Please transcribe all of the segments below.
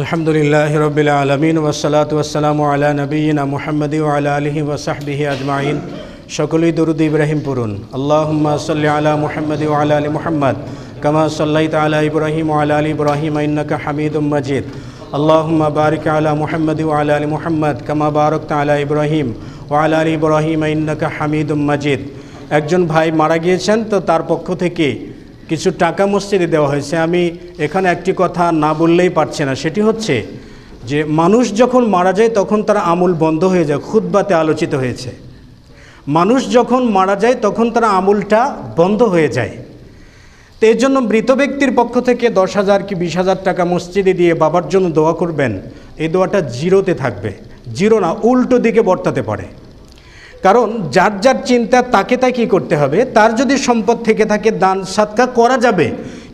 আলহামদুলিল্লাহ রবিল আলমিন ওসালাত ওসালাম আলা নবীন মোহাম্মদ আলা আলহি ওসাহবিহি আজমাইন সকলেই দরুদ ইব্রাহিম পুরুন আল্লাহম্মা সাল্লি আলা মুহাম্মদ আলা আলী মুহাম্মদ কামা সাল্লাই আলা ইব্রাহিম আলা আলী ইব্রাহিম ইন্নাকা হামিদুম মজিদ আল্লাহম্মা বারিক আলা মুহাম্মদ আলা আলী মুহাম্মদ কামা বারক আলা ইব্রাহিম ওয়ালা আলী ইব্রাহিম ইন্নাকা হামিদুম মজিদ একজন ভাই মারা গিয়েছেন তো তার পক্ষ থেকে কিছু টাকা মসজিদে দেওয়া হয়েছে আমি এখানে একটি কথা না বললেই পারছি না সেটি হচ্ছে যে মানুষ যখন মারা যায় তখন তার আমুল বন্ধ হয়ে যায় খুদ্বাতে আলোচিত হয়েছে মানুষ যখন মারা যায় তখন তার আমুলটা বন্ধ হয়ে যায় তো এর জন্য মৃত ব্যক্তির পক্ষ থেকে দশ হাজার কি বিশ হাজার টাকা মসজিদে দিয়ে বাবার জন্য দোয়া করবেন এই দোয়াটা জিরোতে থাকবে জিরো না উল্টো দিকে বর্তাতে পারে কারণ যার যার চিন্তা তাকে তাই কী করতে হবে তার যদি সম্পদ থেকে থাকে দান সাতকা করা যাবে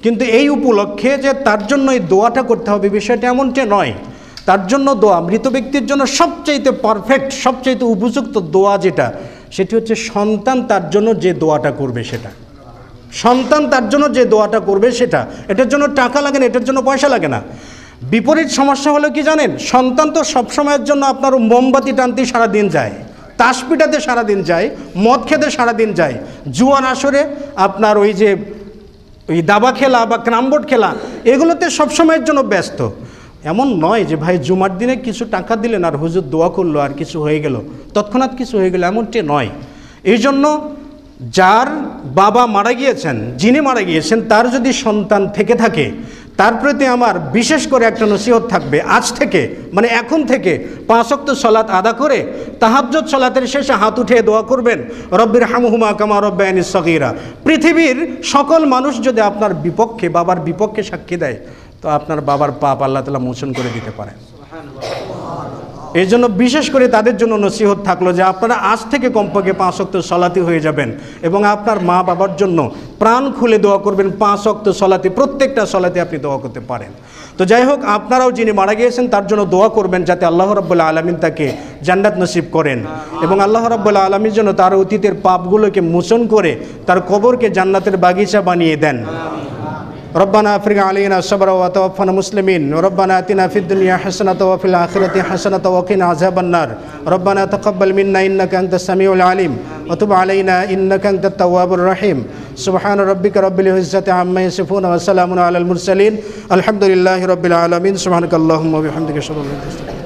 কিন্তু এই উপলক্ষে যে তার জন্য এই দোয়াটা করতে হবে বিষয়টা এমনটি নয় তার জন্য দোয়া মৃত ব্যক্তির জন্য সবচাইতে পারফেক্ট সবচাইতে উপযুক্ত দোয়া যেটা সেটি হচ্ছে সন্তান তার জন্য যে দোয়াটা করবে সেটা সন্তান তার জন্য যে দোয়াটা করবে সেটা এটার জন্য টাকা লাগে না এটার জন্য পয়সা লাগে না বিপরীত সমস্যা হলো কি জানেন সন্তান তো সবসময়ের জন্য আপনার মোমবাতি সারা সারাদিন যায় তাস পিটাতে সারাদিন যায় মদ খেতে সারাদিন যায় জুয়ান আসরে আপনার ওই যে ওই দাবা খেলা বা ক্রামবোর্ড খেলা এগুলোতে সবসময়ের জন্য ব্যস্ত এমন নয় যে ভাই জুমার দিনে কিছু টাকা দিলেন আর হুজুর দোয়া করলো আর কিছু হয়ে গেল তৎক্ষণাৎ কিছু হয়ে গেল এমনটি নয় এই জন্য যার বাবা মারা গিয়েছেন যিনি মারা গিয়েছেন তার যদি সন্তান থেকে থাকে তার প্রতি আমার বিশেষ করে একটা নসিহত থাকবে আজ থেকে মানে এখন থেকে পাঁচক্ত সলাত আদা করে তাহাজ্জত সলাতের শেষে হাত উঠিয়ে দোয়া করবেন রব্বির হামহুমা কামা রব্বায়নি সগিরা পৃথিবীর সকল মানুষ যদি আপনার বিপক্ষে বাবার বিপক্ষে সাক্ষী দেয় তো আপনার বাবার পাপ আল্লাহ তালা মোচন করে দিতে পারেন এই জন্য বিশেষ করে তাদের জন্য নসিহত থাকলো যে আপনারা আজ থেকে কমপক্ষে পাঁচ অক্ত সলাতি হয়ে যাবেন এবং আপনার মা বাবার জন্য প্রাণ খুলে দোয়া করবেন পাঁচ অক্ত সলাতে প্রত্যেকটা সলাতে আপনি দোয়া করতে পারেন তো যাই হোক আপনারাও যিনি মারা গিয়েছেন তার জন্য দোয়া করবেন যাতে আল্লাহ রব্বুল্লা আলমিন তাকে জান্নাত নসিব করেন এবং আল্লাহ রব্বুল্লা আলমীর জন্য তার অতীতের পাপগুলোকে মোচন করে তার কবরকে জান্নাতের বাগিচা বানিয়ে দেন ربنا افرغ علينا الصبر وتوفنا مسلمين ربنا اتنا في الدنيا حسنه وفي الاخره حسنه وقنا عذاب النار ربنا تقبل منا انك انت السميع العليم وتب علينا انك انت التواب الرحيم سبحان ربك رب العزه عما يصفون وسلام على المرسلين الحمد لله رب العالمين سبحانك اللهم وبحمدك اشهد ان لا اله الا انت